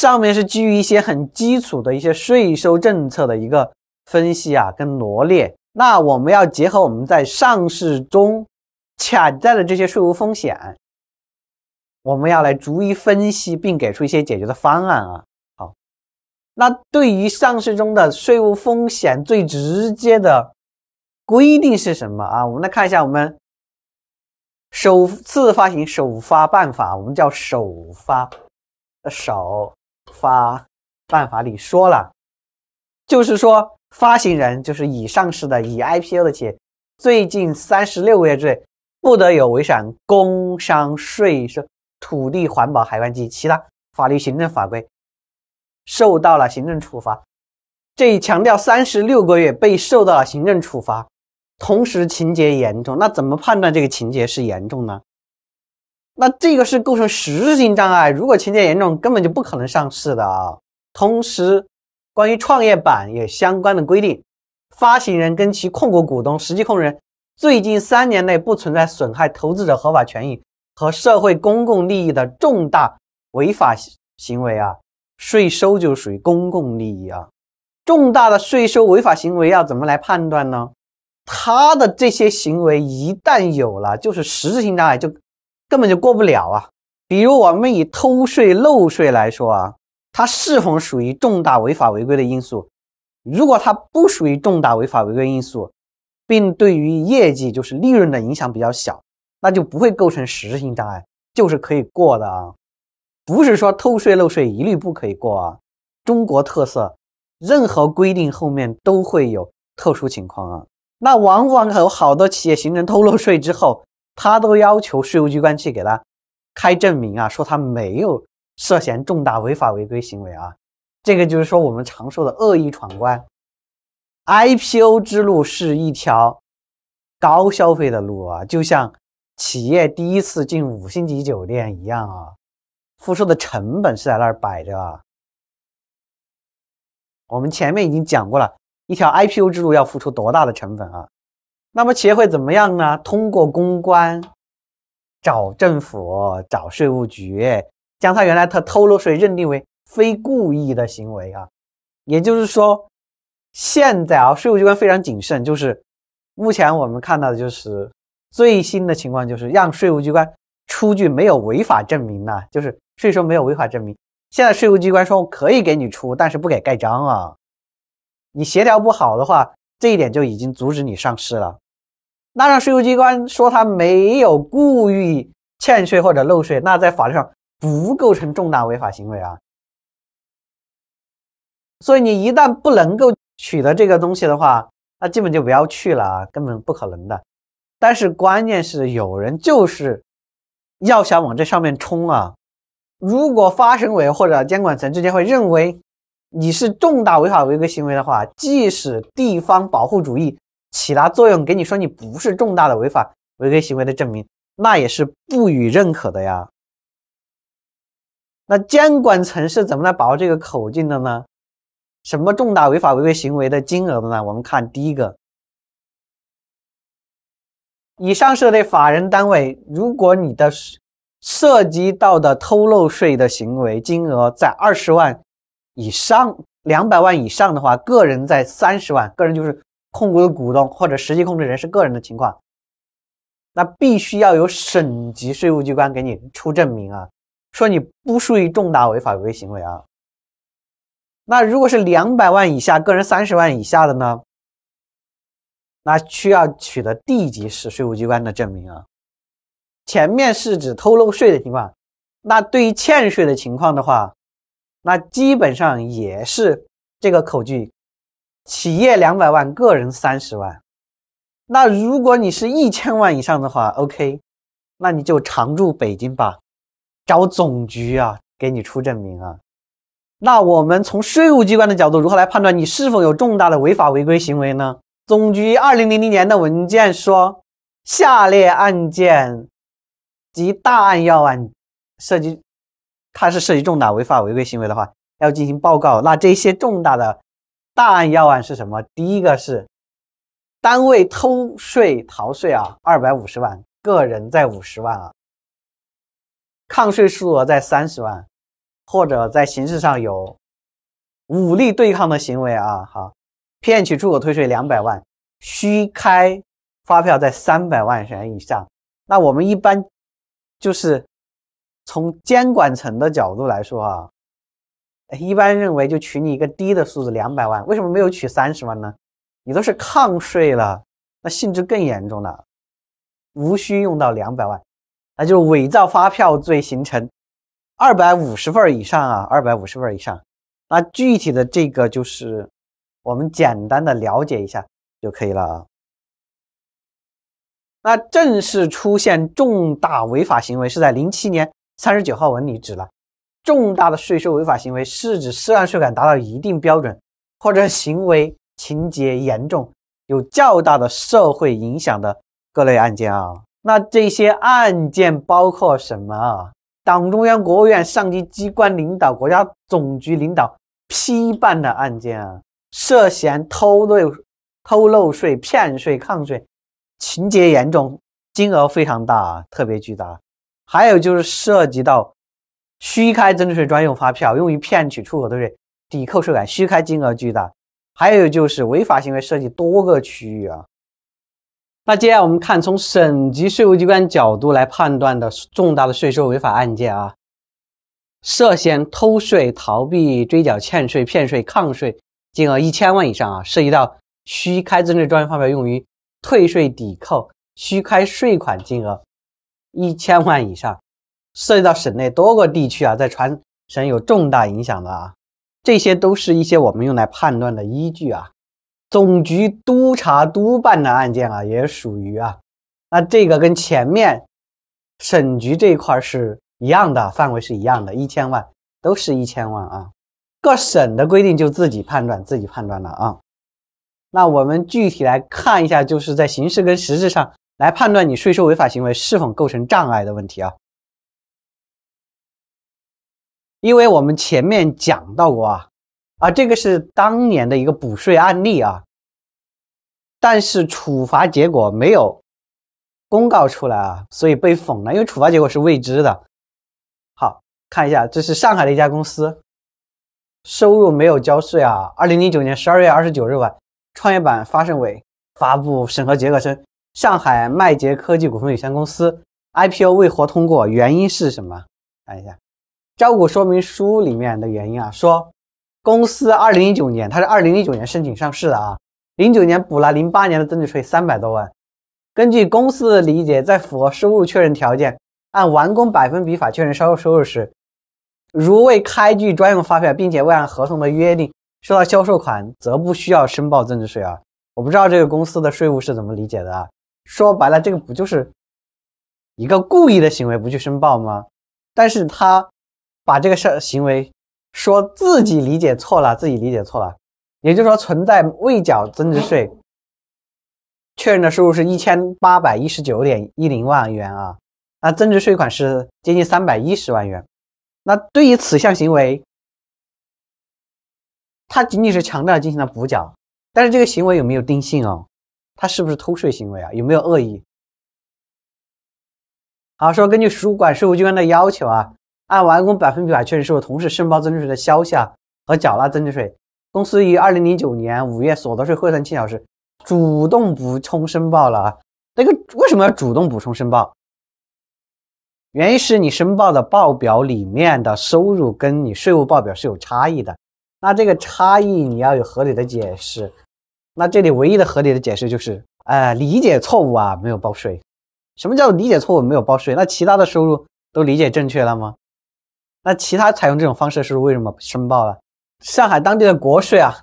上面是基于一些很基础的一些税收政策的一个分析啊，跟罗列。那我们要结合我们在上市中潜在的这些税务风险，我们要来逐一分析并给出一些解决的方案啊。好，那对于上市中的税务风险最直接的规定是什么啊？我们来看一下我们首次发行首发办法，我们叫首发，首。法办法里说了，就是说，发行人就是已上市的已 IPO 的企业，最近三十六个月之内不得有违反工商税收、土地、环保、海关及其他法律行政法规，受到了行政处罚。这一强调三十六个月被受到了行政处罚，同时情节严重。那怎么判断这个情节是严重呢？那这个是构成实质性障碍，如果情节严重，根本就不可能上市的啊。同时，关于创业板也相关的规定，发行人跟其控股股东、实际控制人最近三年内不存在损害投资者合法权益和社会公共利益的重大违法行为啊。税收就属于公共利益啊。重大的税收违法行为要怎么来判断呢？他的这些行为一旦有了，就是实质性障碍就。根本就过不了啊！比如我们以偷税漏税来说啊，它是否属于重大违法违规的因素？如果它不属于重大违法违规因素，并对于业绩就是利润的影响比较小，那就不会构成实质性障碍，就是可以过的啊。不是说偷税漏税一律不可以过啊。中国特色，任何规定后面都会有特殊情况啊。那往往有好多企业形成偷漏税之后。他都要求税务机关去给他开证明啊，说他没有涉嫌重大违法违规行为啊。这个就是说我们常说的恶意闯关。IPO 之路是一条高消费的路啊，就像企业第一次进五星级酒店一样啊，付出的成本是在那儿摆着。啊。我们前面已经讲过了，一条 IPO 之路要付出多大的成本啊？那么企业会怎么样呢？通过公关，找政府，找税务局，将他原来他偷漏税认定为非故意的行为啊。也就是说，现在啊，税务机关非常谨慎，就是目前我们看到的就是最新的情况就是让税务机关出具没有违法证明呐，就是税收没有违法证明。现在税务机关说可以给你出，但是不给盖章啊。你协调不好的话。这一点就已经阻止你上市了。那让税务机关说他没有故意欠税或者漏税，那在法律上不构成重大违法行为啊。所以你一旦不能够取得这个东西的话，那基本就不要去了啊，根本不可能的。但是关键是有人就是要想往这上面冲啊。如果发审委或者监管层之间会认为，你是重大违法违规行为的话，即使地方保护主义起到作用，给你说你不是重大的违法违规行为的证明，那也是不予认可的呀。那监管层是怎么来把握这个口径的呢？什么重大违法违规行为的金额的呢？我们看第一个，以上涉类法人单位，如果你的涉及到的偷漏税的行为金额在二十万。以上两百万以上的话，个人在三十万，个人就是控股的股东或者实际控制人是个人的情况，那必须要有省级税务机关给你出证明啊，说你不属于重大违法违规行为啊。那如果是两百万以下，个人三十万以下的呢，那需要取得地级市税务机关的证明啊。前面是指偷漏税的情况，那对于欠税的情况的话。那基本上也是这个口诀：企业两百万，个人三十万。那如果你是一千万以上的话，OK，那你就常驻北京吧，找总局啊，给你出证明啊。那我们从税务机关的角度，如何来判断你是否有重大的违法违规行为呢？总局二零零零年的文件说，下列案件及大案要案，涉及。它是涉及重大违法违规行为的话，要进行报告。那这些重大的大案要案是什么？第一个是单位偷税逃税啊，二百五十万；个人在五十万啊，抗税数额在三十万，或者在形式上有武力对抗的行为啊。好，骗取出口退税两百万，虚开发票在三百万元以上。那我们一般就是。从监管层的角度来说，啊，一般认为就取你一个低的数字，两百万。为什么没有取三十万呢？你都是抗税了，那性质更严重了，无需用到两百万，那就是伪造发票罪形成二百五十份以上啊，二百五十份以上。那具体的这个就是我们简单的了解一下就可以了啊。那正式出现重大违法行为是在零七年。三十九号文里指了，重大的税收违法行为是指涉案税款达到一定标准，或者行为情节严重，有较大的社会影响的各类案件啊。那这些案件包括什么啊？党中央、国务院、上级机关领导、国家总局领导批办的案件啊，涉嫌偷漏、偷漏税、骗税、抗税，情节严重，金额非常大啊，特别巨大。还有就是涉及到虚开增值税专用发票，用于骗取出口退税、抵扣税款，虚开金额巨大；还有就是违法行为涉及多个区域啊。那接下来我们看从省级税务机关角度来判断的重大的税收违法案件啊，涉嫌偷税、逃避追缴欠税、骗税、抗税，金额一千万以上啊，涉及到虚开增值税专用发票用于退税抵扣，虚开税款金额。一千万以上，涉及到省内多个地区啊，在全省有重大影响的啊，这些都是一些我们用来判断的依据啊。总局督查督办的案件啊，也属于啊。那这个跟前面省局这一块是一样的，范围是一样的，一千万都是一千万啊。各省的规定就自己判断，自己判断了啊。那我们具体来看一下，就是在形式跟实质上。来判断你税收违法行为是否构成障碍的问题啊，因为我们前面讲到过啊，啊这个是当年的一个补税案例啊，但是处罚结果没有公告出来啊，所以被讽了，因为处罚结果是未知的。好看一下，这是上海的一家公司，收入没有交税啊。二零零九年十二月二十九日晚，创业板发审委发布审核结果称。上海麦捷科技股份有限公司 IPO 未获通过？原因是什么？看一下招股说明书里面的原因啊，说公司二零一九年，它是二零一九年申请上市的啊，零九年补了零八年的增值税三百多万。根据公司的理解，在符合收入确认条件，按完工百分比法确认销售收入时，如未开具专用发票，并且未按合同的约定收到销售款，则不需要申报增值税啊。我不知道这个公司的税务是怎么理解的啊。说白了，这个不就是一个故意的行为，不去申报吗？但是他把这个事行为说自己理解错了，自己理解错了，也就是说存在未缴增值税确认的收入是一千八百一十九点一零万元啊，那增值税款是接近三百一十万元。那对于此项行为，他仅仅是强调进行了补缴，但是这个行为有没有定性哦？他是不是偷税行为啊？有没有恶意？好说，根据主管税务机关的要求啊，按完工百分比法确认收入，同时申报增值税的销项和缴纳增值税。公司于二零零九年五月所得税汇算清缴时，主动补充申报了啊。那个为什么要主动补充申报？原因是你申报的报表里面的收入跟你税务报表是有差异的，那这个差异你要有合理的解释。那这里唯一的合理的解释就是，哎，理解错误啊，没有报税。什么叫理解错误没有报税？那其他的收入都理解正确了吗？那其他采用这种方式是为什么申报了？上海当地的国税啊，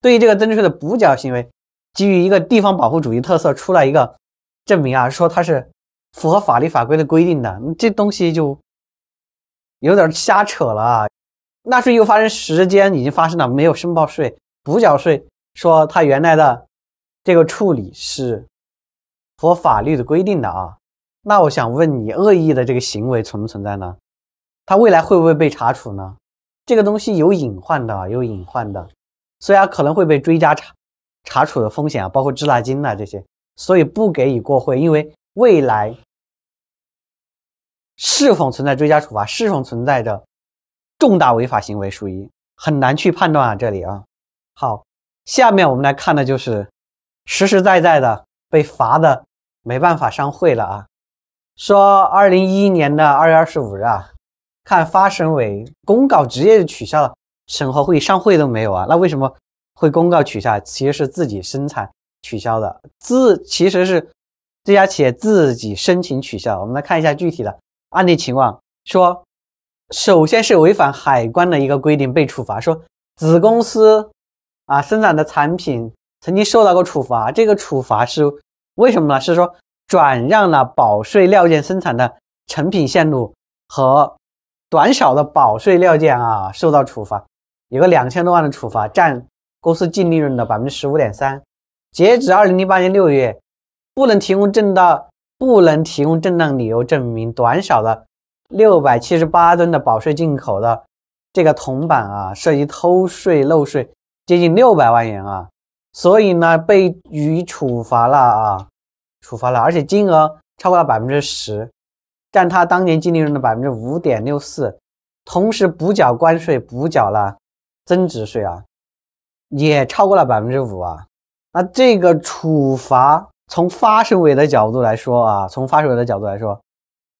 对于这个增值税的补缴行为，基于一个地方保护主义特色，出了一个证明啊，说它是符合法律法规的规定的。这东西就有点瞎扯了。啊。纳税又发生时间已经发生了，没有申报税补缴税。说他原来的这个处理是和法律的规定的啊，那我想问你，恶意的这个行为存不存在呢？他未来会不会被查处呢？这个东西有隐患的，有隐患的，所以啊可能会被追加查查处的风险啊，包括滞纳金呐这些，所以不给予过会，因为未来是否存在追加处罚，是否存在着重大违法行为，属于很难去判断啊，这里啊，好。下面我们来看的就是实实在在的被罚的没办法上会了啊！说二零一一年的二月二十五日啊，看发审委公告直接就取消了审核会上会都没有啊！那为什么会公告取消？其实是自己生产取消的，自其实是这家企业自己申请取消。我们来看一下具体的案例情况，说首先是违反海关的一个规定被处罚，说子公司。啊，生产的产品曾经受到过处罚，这个处罚是为什么呢？是说转让了保税料件生产的成品线路和短少的保税料件啊，受到处罚，有个两千多万的处罚，占公司净利润的百分之十五点三。截止二零零八年六月，不能提供正当不能提供正当理由证明短少的六百七十八吨的保税进口的这个铜板啊，涉及偷税漏税。接近六百万元啊，所以呢被予处罚了啊，处罚了，而且金额超过了百分之十，占他当年净利润的百分之五点六四，同时补缴关税、补缴了增值税啊，也超过了百分之五啊。那这个处罚从发审委的角度来说啊，从发审委的角度来说，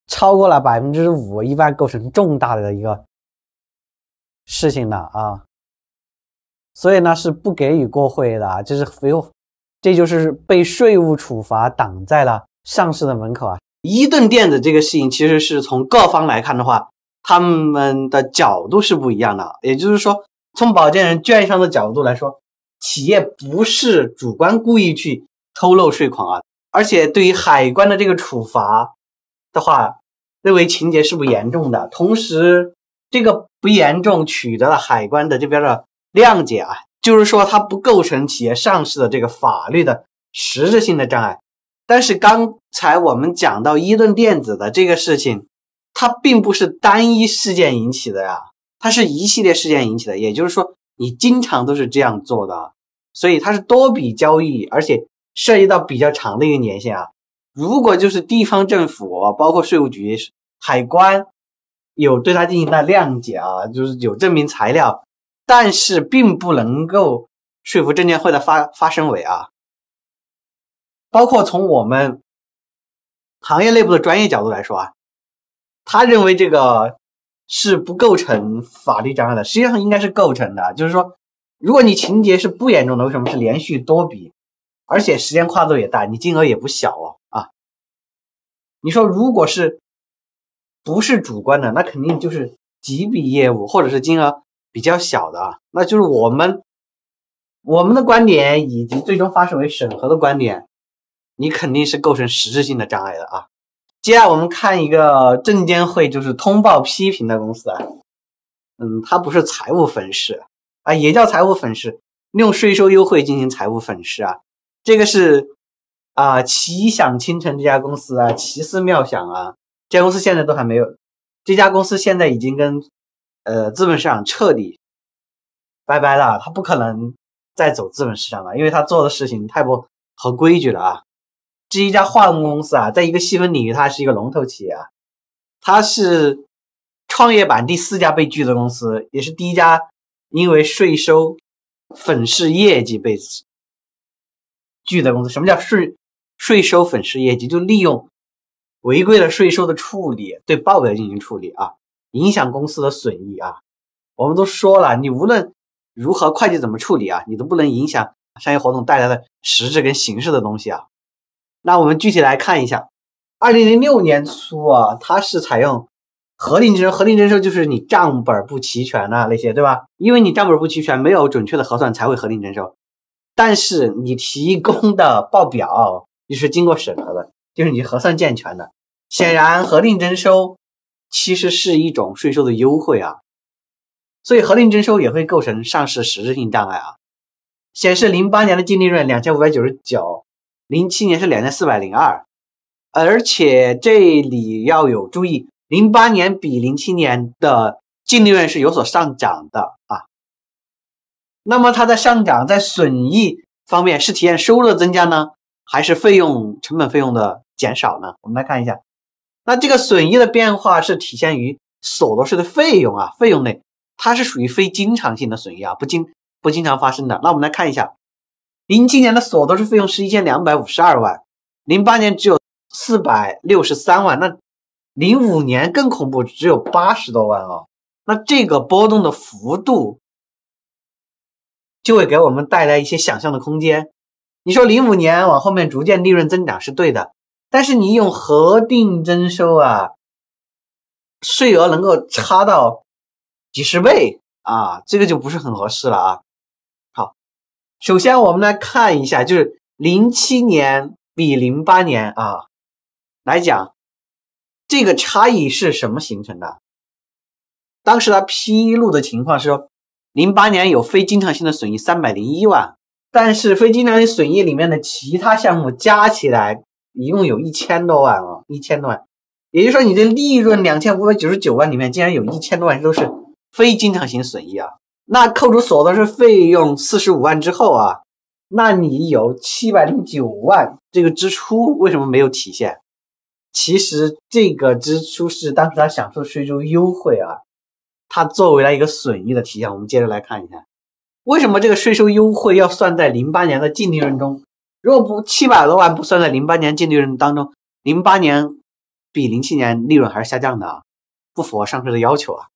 超过了百分之五，一般构成重大的一个事情了啊。所以呢，是不给予过会的，就是有，这就是被税务处罚挡在了上市的门口啊。伊顿电子这个事情，其实是从各方来看的话，他们的角度是不一样的。也就是说，从保荐人券商的角度来说，企业不是主观故意去偷漏税款啊。而且对于海关的这个处罚的话，认为情节是不严重的。同时，这个不严重，取得了海关的这边的。谅解啊，就是说它不构成企业上市的这个法律的实质性的障碍。但是刚才我们讲到伊顿电子的这个事情，它并不是单一事件引起的呀，它是一系列事件引起的。也就是说，你经常都是这样做的，所以它是多笔交易，而且涉及到比较长的一个年限啊。如果就是地方政府包括税务局、海关有对它进行的谅解啊，就是有证明材料。但是并不能够说服证监会的发发审委啊，包括从我们行业内部的专业角度来说啊，他认为这个是不构成法律障碍的，实际上应该是构成的。就是说，如果你情节是不严重的，为什么是连续多笔，而且时间跨度也大，你金额也不小哦啊？你说如果是不是主观的，那肯定就是几笔业务或者是金额。比较小的啊，那就是我们我们的观点以及最终发生为审核的观点，你肯定是构成实质性的障碍的啊。接下来我们看一个证监会就是通报批评的公司啊，嗯，它不是财务粉饰啊，也叫财务粉饰，用税收优惠进行财务粉饰啊，这个是啊，奇想倾城这家公司啊，奇思妙想啊，这家公司现在都还没有，这家公司现在已经跟。呃，资本市场彻底拜拜了，他不可能再走资本市场了，因为他做的事情太不合规矩了啊。这一家化工公司啊，在一个细分领域，它是一个龙头企业啊。它是创业板第四家被拒的公司，也是第一家因为税收粉饰业绩被拒的公司。什么叫税税收粉饰业绩？就利用违规的税收的处理对报表进行处理啊。影响公司的损益啊！我们都说了，你无论如何会计怎么处理啊，你都不能影响商业活动带来的实质跟形式的东西啊。那我们具体来看一下，二零零六年初啊，它是采用核定征收，核定征收就是你账本不齐全呐那些，对吧？因为你账本不齐全，没有准确的核算才会核定征收。但是你提供的报表你是经过审核的，就是你核算健全的，显然核定征收。其实是一种税收的优惠啊，所以核定征收也会构成上市实质性障碍啊。显示零八年的净利润两千五百九十九，零七年是两千四百零二，而且这里要有注意，零八年比零七年的净利润是有所上涨的啊。那么它在上涨在损益方面是体现收入的增加呢，还是费用成本费用的减少呢？我们来看一下。那这个损益的变化是体现于所得税的费用啊，费用类，它是属于非经常性的损益啊，不经不经常发生的。那我们来看一下，零七年的所得税费用是一千两百五十二万，零八年只有四百六十三万，那零五年更恐怖，只有八十多万哦。那这个波动的幅度，就会给我们带来一些想象的空间。你说零五年往后面逐渐利润增长是对的。但是你用核定征收啊，税额能够差到几十倍啊，这个就不是很合适了啊。好，首先我们来看一下，就是零七年比零八年啊来讲，这个差异是什么形成的？当时他披露的情况是，零八年有非经常性的损益三百零一万，但是非经常性损益里面的其他项目加起来。一共有一千多万啊，一千多万，也就是说你的利润两千五百九十九万里面竟然有一千多万都是非经常性损益啊。那扣除所得税费用四十五万之后啊，那你有七百零九万这个支出为什么没有体现？其实这个支出是当时他享受税收优惠啊，它作为了一个损益的体现。我们接着来看一下，为什么这个税收优惠要算在零八年的净利润中？如果不七百多万不算在零八年净利润当中，零八年比零七年利润还是下降的啊，不符合上市的要求啊。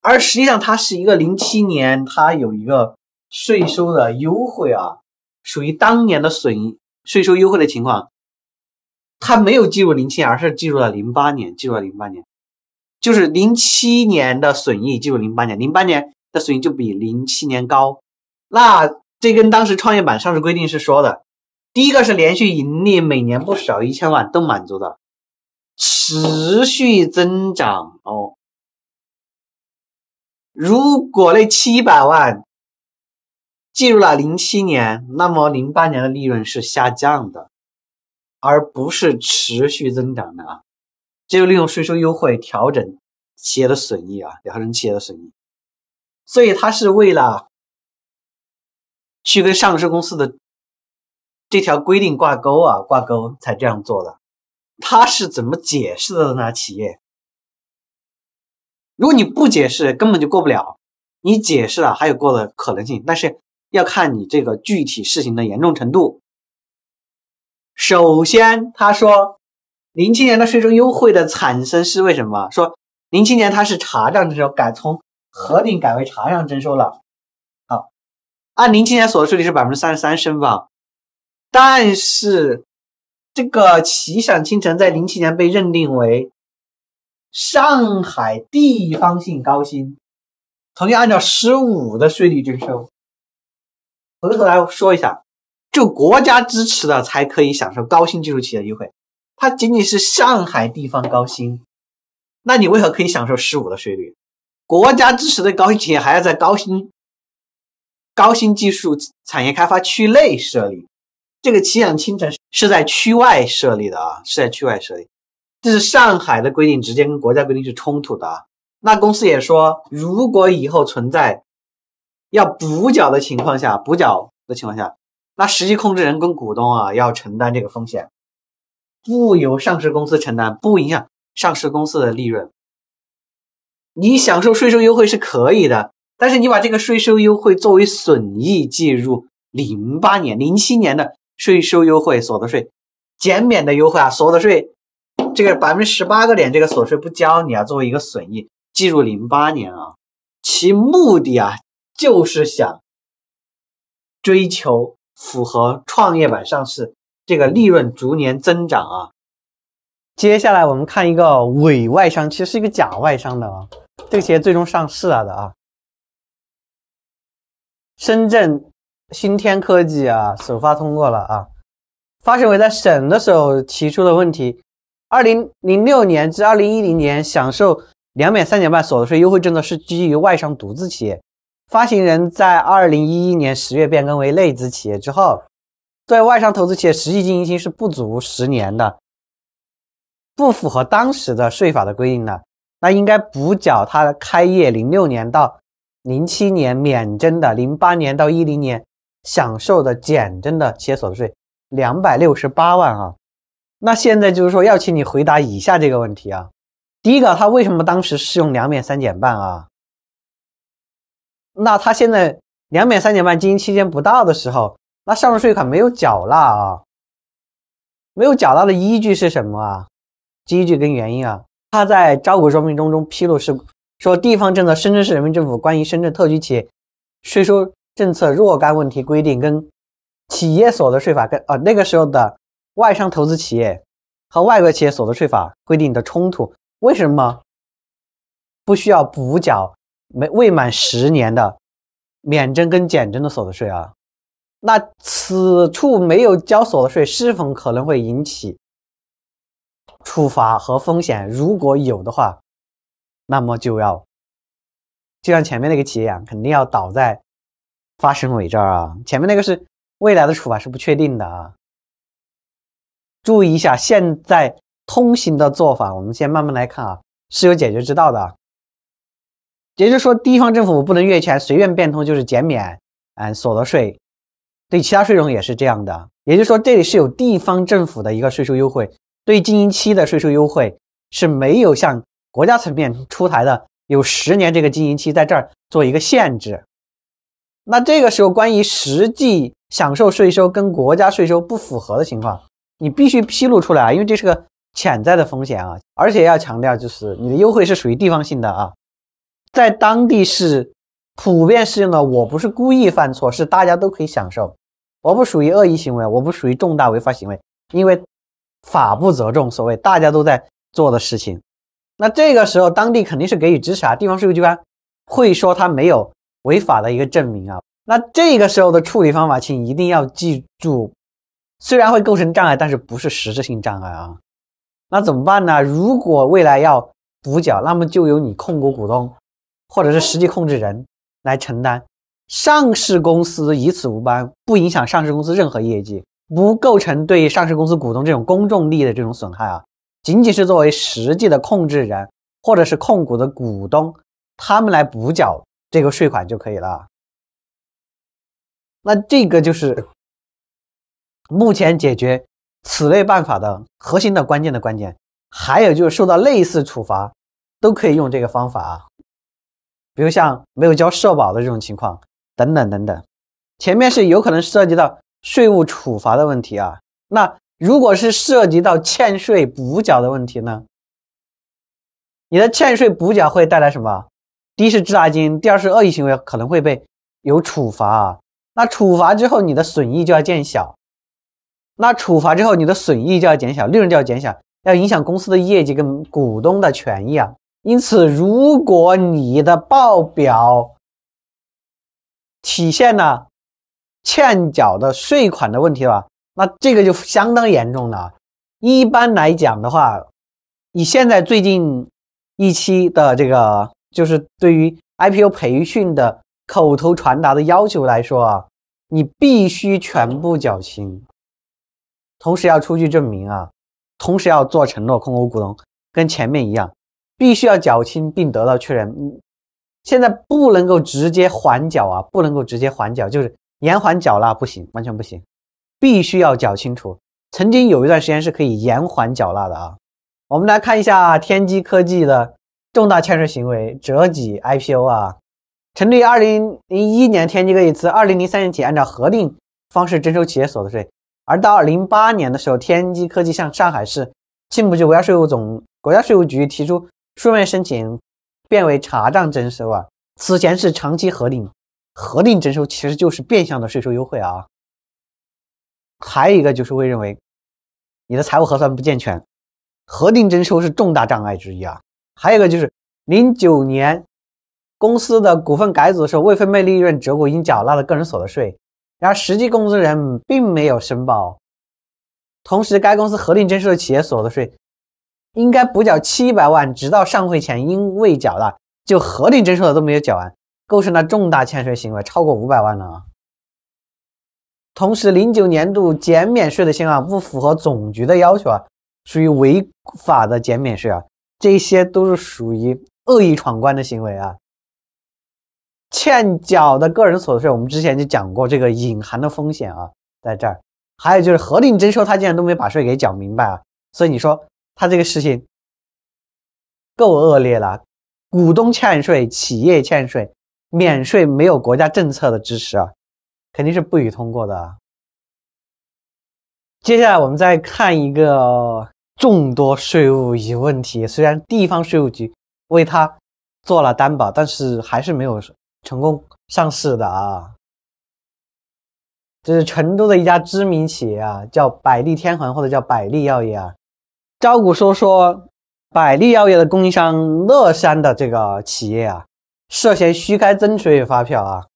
而实际上它是一个零七年，它有一个税收的优惠啊，属于当年的损税收优惠的情况，它没有计入零七年，而是计入了零八年，计入了零八年，就是零七年的损益计入零八年，零八年，的损益就比零七年高。那这跟当时创业板上市规定是说的。第一个是连续盈利，每年不少一千万都满足的，持续增长哦。如果那七百万进入了零七年，那么零八年的利润是下降的，而不是持续增长的啊。就利用税收优惠调整企业的损益啊，调整企业的损益，所以它是为了去跟上市公司的。这条规定挂钩啊，挂钩才这样做的。他是怎么解释的呢？企业，如果你不解释，根本就过不了；你解释了，还有过的可能性，但是要看你这个具体事情的严重程度。首先，他说，零七年的税收优惠的产生是为什么？说零七年他是查账征收改从核定改为查账征收了。好，按零七年所得税率是百分之三十三申报，但是，这个奇想青城在零七年被认定为上海地方性高新，同样按照十五的税率征收。回头来说一下，就国家支持的才可以享受高新技术企业的优惠，它仅仅是上海地方高新，那你为何可以享受十五的税率？国家支持的高新企业还要在高新、高新技术产业开发区内设立。这个七养清尘是在区外设立的啊，是在区外设立，这是上海的规定，直接跟国家规定是冲突的啊。那公司也说，如果以后存在要补缴的情况下，补缴的情况下，那实际控制人跟股东啊要承担这个风险，不由上市公司承担，不影响上市公司的利润。你享受税收优惠是可以的，但是你把这个税收优惠作为损益计入零八年、零七年的。税收优惠，所得税减免的优惠啊，所得税这个百分之十八个点，这个所得税不交，你啊作为一个损益计入零八年啊，其目的啊就是想追求符合创业板上市这个利润逐年增长啊。接下来我们看一个伪外商，其实是一个假外商的啊，这个企业最终上市了的啊，深圳。新天科技啊，首发通过了啊。发审委在审的时候提出的问题：，二零零六年至二零一零年享受两免三减半所得税优惠政策是基于外商独资企业，发行人在二零一一年十月变更为内资企业之后，对外商投资企业实际经营期是不足十年的，不符合当时的税法的规定的，那应该补缴他开业零六年到零七年免征的，零八年到一零年。享受的减征的企业所得税两百六十八万啊，那现在就是说要请你回答以下这个问题啊，第一个，他为什么当时适用两免三减半啊？那他现在两免三减半经营期间不到的时候，那上述税款没有缴纳啊？没有缴纳的依据是什么啊？依据跟原因啊？他在招股说明中中披露是说，地方政策，深圳市人民政府关于深圳特区企业税收。政策若干问题规定跟企业所得税法跟啊，那个时候的外商投资企业和外国企业所得税法规定的冲突，为什么不需要补缴没未满十年的免征跟减征的所得税啊？那此处没有交所得税是否可能会引起处罚和风险？如果有的话，那么就要就像前面那个企业一样，肯定要倒在。发生伪造啊！前面那个是未来的处罚是不确定的啊。注意一下，现在通行的做法，我们先慢慢来看啊，是有解决之道的。也就是说，地方政府不能越权随便变通，就是减免嗯，所得税，对其他税种也是这样的。也就是说，这里是有地方政府的一个税收优惠，对经营期的税收优惠是没有向国家层面出台的，有十年这个经营期在这儿做一个限制。那这个时候，关于实际享受税收跟国家税收不符合的情况，你必须披露出来，因为这是个潜在的风险啊！而且要强调，就是你的优惠是属于地方性的啊，在当地是普遍适用的。我不是故意犯错，是大家都可以享受，我不属于恶意行为，我不属于重大违法行为，因为法不责众。所谓大家都在做的事情，那这个时候当地肯定是给予支持啊，地方税务机关会说他没有。违法的一个证明啊，那这个时候的处理方法，请一定要记住，虽然会构成障碍，但是不是实质性障碍啊？那怎么办呢？如果未来要补缴，那么就由你控股股东或者是实际控制人来承担。上市公司以此无关，不影响上市公司任何业绩，不构成对上市公司股东这种公众利益的这种损害啊，仅仅是作为实际的控制人或者是控股的股东，他们来补缴。这个税款就可以了。那这个就是目前解决此类办法的核心的关键的关键。还有就是受到类似处罚，都可以用这个方法啊。比如像没有交社保的这种情况，等等等等。前面是有可能涉及到税务处罚的问题啊。那如果是涉及到欠税补缴的问题呢？你的欠税补缴会带来什么？第一是滞纳金，第二是恶意行为可能会被有处罚啊。那处罚之后，你的损益就要减小。那处罚之后，你的损益就要减小，利润就要减小，要影响公司的业绩跟股东的权益啊。因此，如果你的报表体现了欠缴的税款的问题吧，那这个就相当严重了。一般来讲的话，你现在最近一期的这个。就是对于 IPO 培训的口头传达的要求来说啊，你必须全部缴清，同时要出具证明啊，同时要做承诺，控股股东跟前面一样，必须要缴清并得到确认。现在不能够直接缓缴啊，不能够直接缓缴，就是延缓缴纳不行，完全不行，必须要缴清楚。曾经有一段时间是可以延缓缴纳的啊，我们来看一下天玑科技的。重大欠税行为折戟 IPO 啊！成立于二零零一年，天机科技，二零零三年起按照核定方式征收企业所得税，而到零八年的时候，天机科技向上海市信不区国家税务总国家税务局提出书面申请，变为查账征收啊！此前是长期核定核定征收，其实就是变相的税收优惠啊！还有一个就是会认为你的财务核算不健全，核定征收是重大障碍之一啊！还有一个就是，零九年公司的股份改组的时候，未分配利润折股应缴纳的个人所得税，然而实际工资人并没有申报。同时，该公司核定征收的企业所得税应该补缴七百万，直到上会前因未缴纳，就核定征收的都没有缴完，构成了重大欠税行为，超过五百万了啊。同时，零九年度减免税的事项不符合总局的要求啊，属于违法的减免税啊。这些都是属于恶意闯关的行为啊！欠缴的个人所得税，我们之前就讲过这个隐含的风险啊，在这儿，还有就是核定征收，他竟然都没把税给缴明白啊！所以你说他这个事情够恶劣了，股东欠税，企业欠税，免税没有国家政策的支持啊，肯定是不予通过的。接下来我们再看一个。众多税务疑问题，虽然地方税务局为他做了担保，但是还是没有成功上市的啊。这是成都的一家知名企业啊，叫百利天恒或者叫百利药业啊。招股书说，百利药业的供应商乐山的这个企业啊，涉嫌虚开增值税发票啊，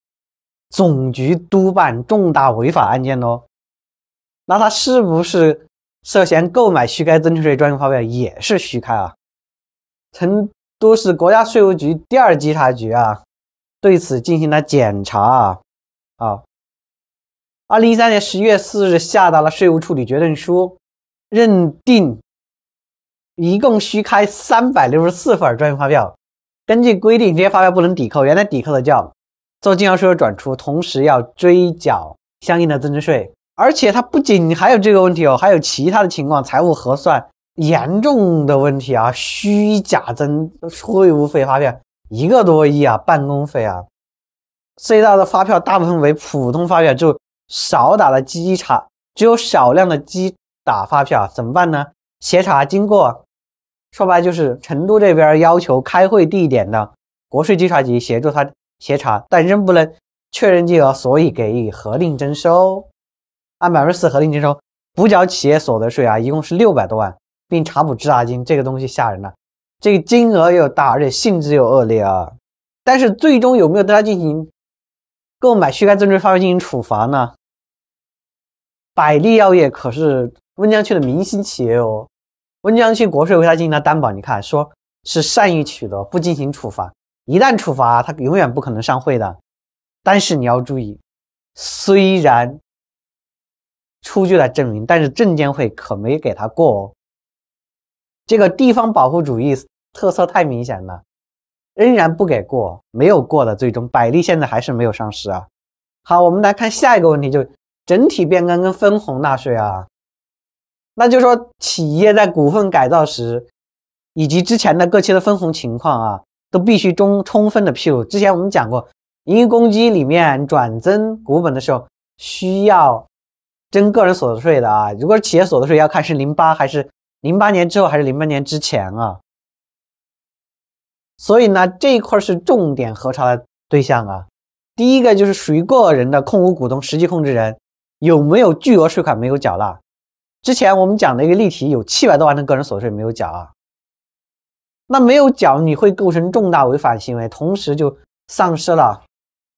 总局督办重大违法案件哦。那他是不是？涉嫌购买虚开增值税专用发票也是虚开啊！成都市国家税务局第二稽查局啊对此进行了检查啊。二零一三年十一月四日下达了税务处理决定书，认定一共虚开三百六十四份专用发票。根据规定，这些发票不能抵扣，原来抵扣的叫做进项税转出，同时要追缴相应的增值税。而且他不仅还有这个问题哦，还有其他的情况，财务核算严重的问题啊，虚假增会务费发票，一个多亿啊，办公费啊，最大的发票大部分为普通发票，就少打了机查，只有少量的机打发票怎么办呢？协查经过，说白就是成都这边要求开会地点的国税稽查局协助他协查，但仍不能确认金额，所以给予核定征收。按百分之四核定征收补缴企业所得税啊，一共是六百多万，并查补滞纳金，这个东西吓人了，这个金额又大，而且性质又恶劣啊。但是最终有没有对他进行购买虚开增值税发票进行处罚呢？百利药业可是温江区的明星企业哦，温江区国税为他进行了担保，你看说是善意取得，不进行处罚。一旦处罚，他永远不可能上会的。但是你要注意，虽然。出具了证明，但是证监会可没给他过哦。这个地方保护主义特色太明显了，仍然不给过，没有过的，最终百利现在还是没有上市啊。好，我们来看下一个问题，就整体变更跟分红纳税啊。那就说企业在股份改造时，以及之前的各期的分红情况啊，都必须中充分的披露。之前我们讲过，盈余公积里面转增股本的时候需要。征个人所得税的啊，如果是企业所得税，要看是零八还是零八年之后还是零八年之前啊。所以呢，这一块是重点核查的对象啊。第一个就是属于个人的控股股东、实际控制人有没有巨额税款没有缴纳？之前我们讲的一个例题，有七百多万的个人所得税没有缴啊。那没有缴，你会构成重大违法行为，同时就丧失了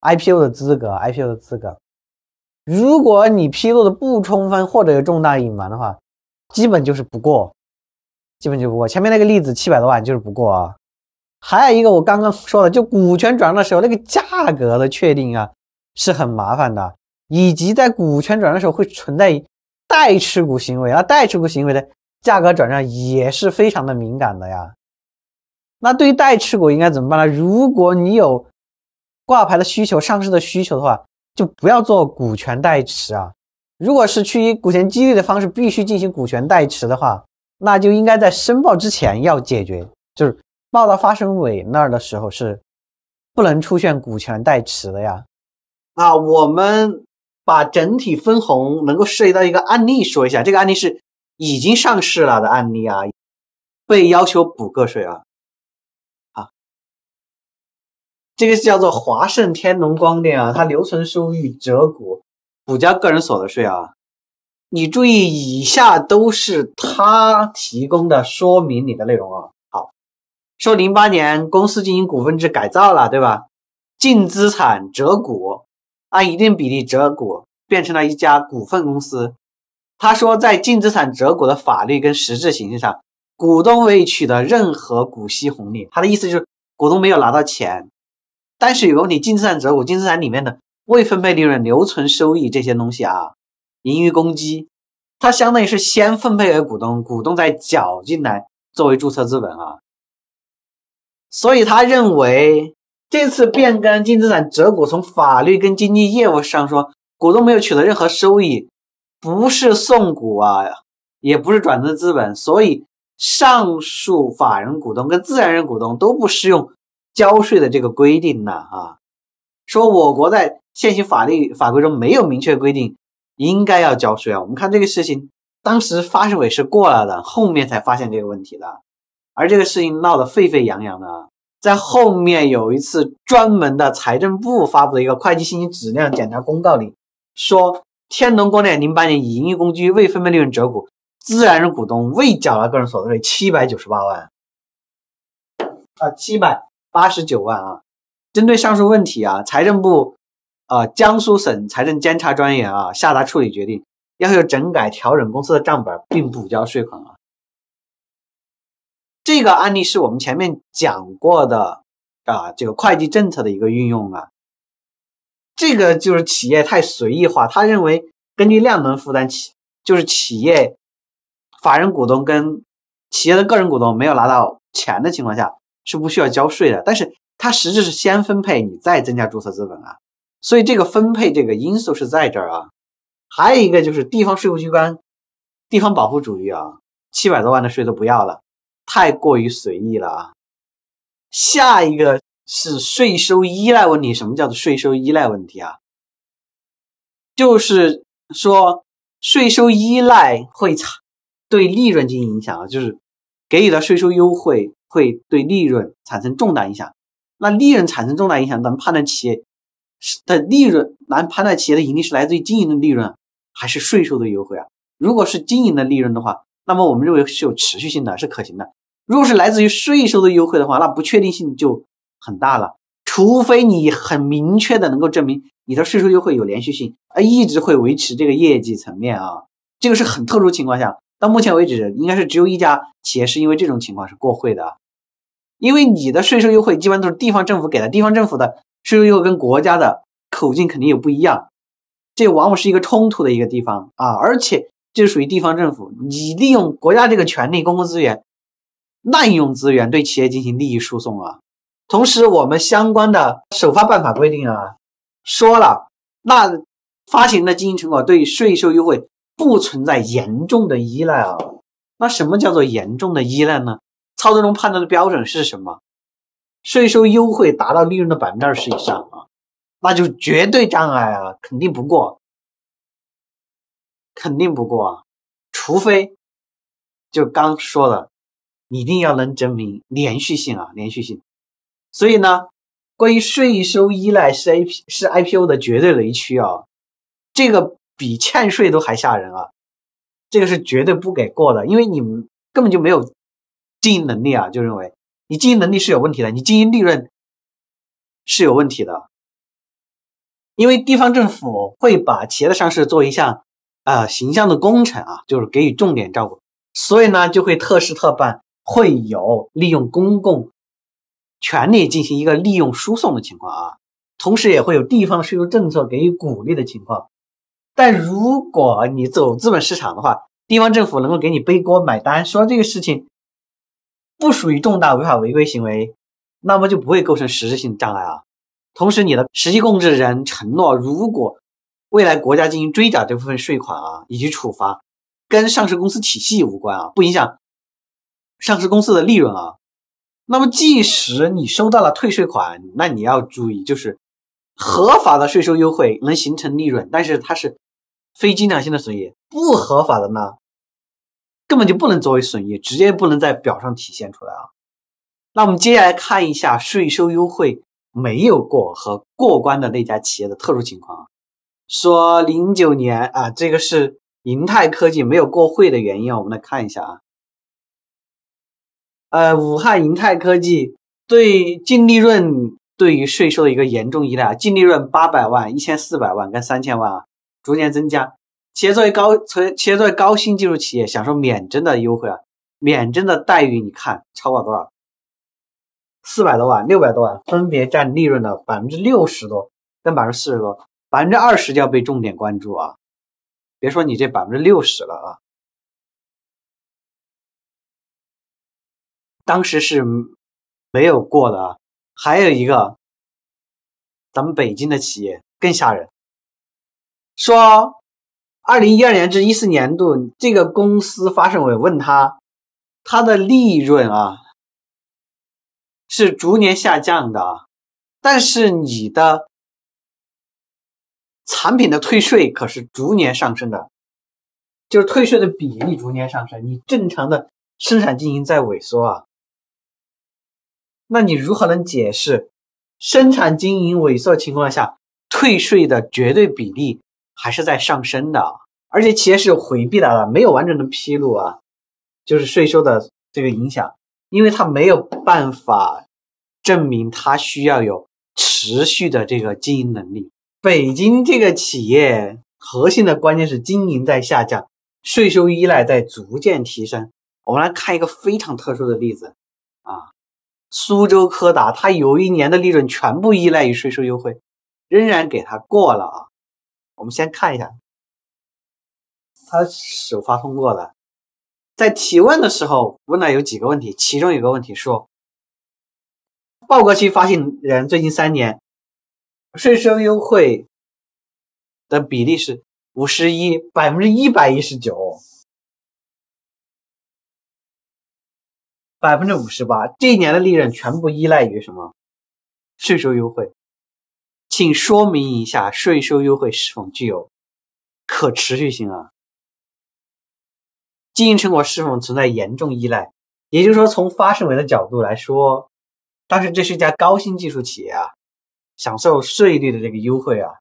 IPO 的资格，IPO 的资格。如果你披露的不充分或者有重大隐瞒的话，基本就是不过，基本就不过。前面那个例子七百多万就是不过啊。还有一个我刚刚说的，就股权转让的时候那个价格的确定啊，是很麻烦的，以及在股权转让的时候会存在代持股行为，那代持股行为的价格转让也是非常的敏感的呀。那对于代持股应该怎么办呢？如果你有挂牌的需求、上市的需求的话。就不要做股权代持啊！如果是去以股权激励的方式必须进行股权代持的话，那就应该在申报之前要解决，就是报到发审委那儿的时候是不能出现股权代持的呀。啊，我们把整体分红能够涉及到一个案例说一下，这个案例是已经上市了的案例啊，被要求补个税啊。这个是叫做华盛天龙光电啊，它留存收益折股，补交个人所得税啊。你注意，以下都是他提供的说明里的内容啊。好，说零八年公司进行股份制改造了，对吧？净资产折股，按一定比例折股，变成了一家股份公司。他说，在净资产折股的法律跟实质形式上，股东未取得任何股息红利。他的意思就是，股东没有拿到钱。但是有问题，净资产折股，净资产里面的未分配利润、留存收益这些东西啊，盈余公积，它相当于是先分配给股东，股东再缴进来作为注册资本啊。所以他认为这次变更净资产折股，从法律跟经济业务上说，股东没有取得任何收益，不是送股啊，也不是转增资本，所以上述法人股东跟自然人股东都不适用。交税的这个规定呢啊，说我国在现行法律法规中没有明确规定应该要交税啊。我们看这个事情，当时发审委是过了的，后面才发现这个问题的，而这个事情闹得沸沸扬扬的，在后面有一次专门的财政部发布的一个会计信息质量检查公告里，说天龙光电零八年以盈利工具未分配利润折股，自然人股东未缴纳个人所得税七百九十八万啊，七百。八十九万啊！针对上述问题啊，财政部啊，江苏省财政监察专员啊，下达处理决定，要求整改调整公司的账本，并补交税款啊。这个案例是我们前面讲过的啊，这个会计政策的一个运用啊。这个就是企业太随意化，他认为根据量能负担企，就是企业法人股东跟企业的个人股东没有拿到钱的情况下。是不需要交税的，但是它实质是先分配你再增加注册资本啊，所以这个分配这个因素是在这儿啊。还有一个就是地方税务机关，地方保护主义啊，七百多万的税都不要了，太过于随意了啊。下一个是税收依赖问题，什么叫做税收依赖问题啊？就是说税收依赖会产对利润进行影响啊，就是给予的税收优惠。会对利润产生重大影响，那利润产生重大影响，咱们判断企业的利润，来判断企业的盈利是来自于经营的利润，还是税收的优惠啊？如果是经营的利润的话，那么我们认为是有持续性的，是可行的；如果是来自于税收的优惠的话，那不确定性就很大了。除非你很明确的能够证明你的税收优惠有连续性，啊，一直会维持这个业绩层面啊，这个是很特殊情况下。到目前为止，应该是只有一家企业是因为这种情况是过会的，因为你的税收优惠基本都是地方政府给的，地方政府的税收优惠跟国家的口径肯定有不一样，这往往是一个冲突的一个地方啊！而且这属于地方政府，你利用国家这个权力、公共资源，滥用资源对企业进行利益输送啊！同时，我们相关的首发办法规定啊，说了，那发行的经营成果对税收优惠。不存在严重的依赖啊，那什么叫做严重的依赖呢？操作中判断的标准是什么？税收优惠达到利润的百分之二十以上啊，那就绝对障碍啊，肯定不过，肯定不过啊，除非就刚说的，一定要能证明连续性啊，连续性。所以呢，关于税收依赖是 I P 是 I P O 的绝对雷区啊，这个。比欠税都还吓人啊！这个是绝对不给过的，因为你们根本就没有经营能力啊，就认为你经营能力是有问题的，你经营利润是有问题的。因为地方政府会把企业的上市做一项啊形象的工程啊，就是给予重点照顾，所以呢就会特事特办，会有利用公共权力进行一个利用输送的情况啊，同时也会有地方税收政策给予鼓励的情况。但如果你走资本市场的话，地方政府能够给你背锅买单，说这个事情不属于重大违法违规行为，那么就不会构成实质性障碍啊。同时，你的实际控制人承诺，如果未来国家进行追缴这部分税款啊以及处罚，跟上市公司体系无关啊，不影响上市公司的利润啊。那么，即使你收到了退税款，那你要注意，就是。合法的税收优惠能形成利润，但是它是非经常性的损益。不合法的呢，根本就不能作为损益，直接不能在表上体现出来啊。那我们接下来看一下税收优惠没有过和过关的那家企业的特殊情况啊。说零九年啊，这个是银泰科技没有过会的原因。啊，我们来看一下啊，呃，武汉银泰科技对净利润。对于税收的一个严重依赖啊，净利润八百万、一千四百万跟三千万啊，逐年增加。企业作为高，企业作为高新技术企业，享受免征的优惠啊，免征的待遇你看超过多少？四百多万、六百多万，分别占利润的百分之六十多跟百分之四十多，百分之二十就要被重点关注啊。别说你这百分之六十了啊，当时是没有过的。啊。还有一个，咱们北京的企业更吓人。说，二零一二年至一四年度，这个公司发生委问他，他的利润啊是逐年下降的，但是你的产品的退税可是逐年上升的，就是退税的比例逐年上升。你正常的生产经营在萎缩啊。那你如何能解释生产经营萎缩情况下退税的绝对比例还是在上升的？而且企业是回避了的，没有完整的披露啊，就是税收的这个影响，因为它没有办法证明它需要有持续的这个经营能力。北京这个企业核心的关键是经营在下降，税收依赖在逐渐提升。我们来看一个非常特殊的例子啊。苏州科达，它有一年的利润全部依赖于税收优惠，仍然给它过了啊。我们先看一下，它首发通过了。在提问的时候问了有几个问题，其中有个问题说，报告期发行人最近三年税收优惠的比例是五十一百分之一百一十九。百分之五十八，这一年的利润全部依赖于什么？税收优惠，请说明一下税收优惠是否具有可持续性啊？经营成果是否存在严重依赖？也就是说，从发审委的角度来说，但是这是一家高新技术企业啊，享受税率的这个优惠啊。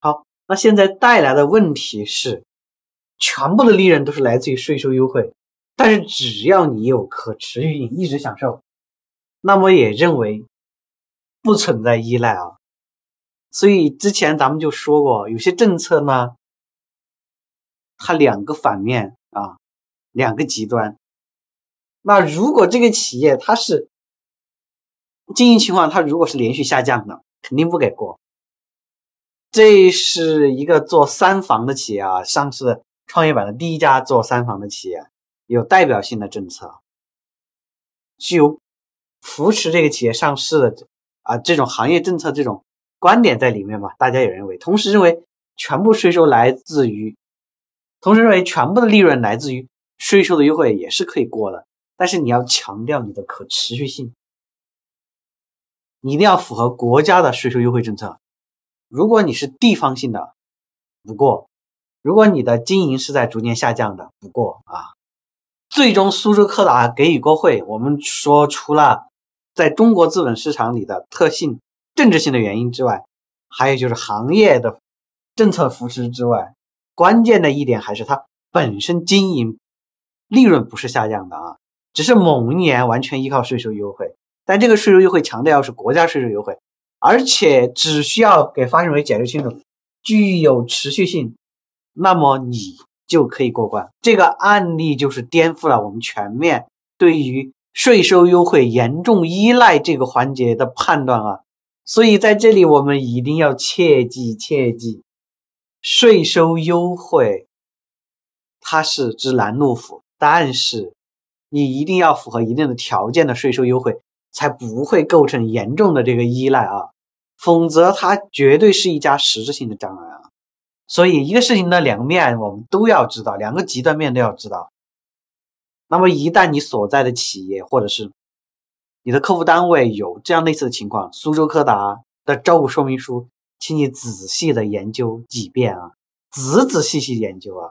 好，那现在带来的问题是，全部的利润都是来自于税收优惠。但是只要你有可持续性，一直享受，那么也认为不存在依赖啊。所以之前咱们就说过，有些政策呢，它两个反面啊，两个极端。那如果这个企业它是经营情况，它如果是连续下降的，肯定不给过。这是一个做三防的企业啊，上市创业板的第一家做三防的企业。有代表性的政策，具有扶持这个企业上市的啊这种行业政策这种观点在里面吧？大家也认为，同时认为全部税收来自于，同时认为全部的利润来自于税收的优惠也是可以过的。但是你要强调你的可持续性，你一定要符合国家的税收优惠政策。如果你是地方性的，不过；如果你的经营是在逐年下降的，不过啊。最终，苏州柯达给予过会。我们说，除了在中国资本市场里的特性、政治性的原因之外，还有就是行业的政策扶持之外，关键的一点还是它本身经营利润不是下降的啊，只是某一年完全依靠税收优惠。但这个税收优惠强调是国家税收优惠，而且只需要给发行人解释清楚具有持续性，那么你。就可以过关。这个案例就是颠覆了我们全面对于税收优惠严重依赖这个环节的判断啊！所以在这里我们一定要切记切记，税收优惠它是只拦路虎，但是你一定要符合一定的条件的税收优惠才不会构成严重的这个依赖啊，否则它绝对是一家实质性的障碍。所以，一个事情的两个面，我们都要知道，两个极端面都要知道。那么，一旦你所在的企业或者是你的客户单位有这样类似的情况，苏州柯达的招股说明书，请你仔细的研究几遍啊，仔仔细细研究啊。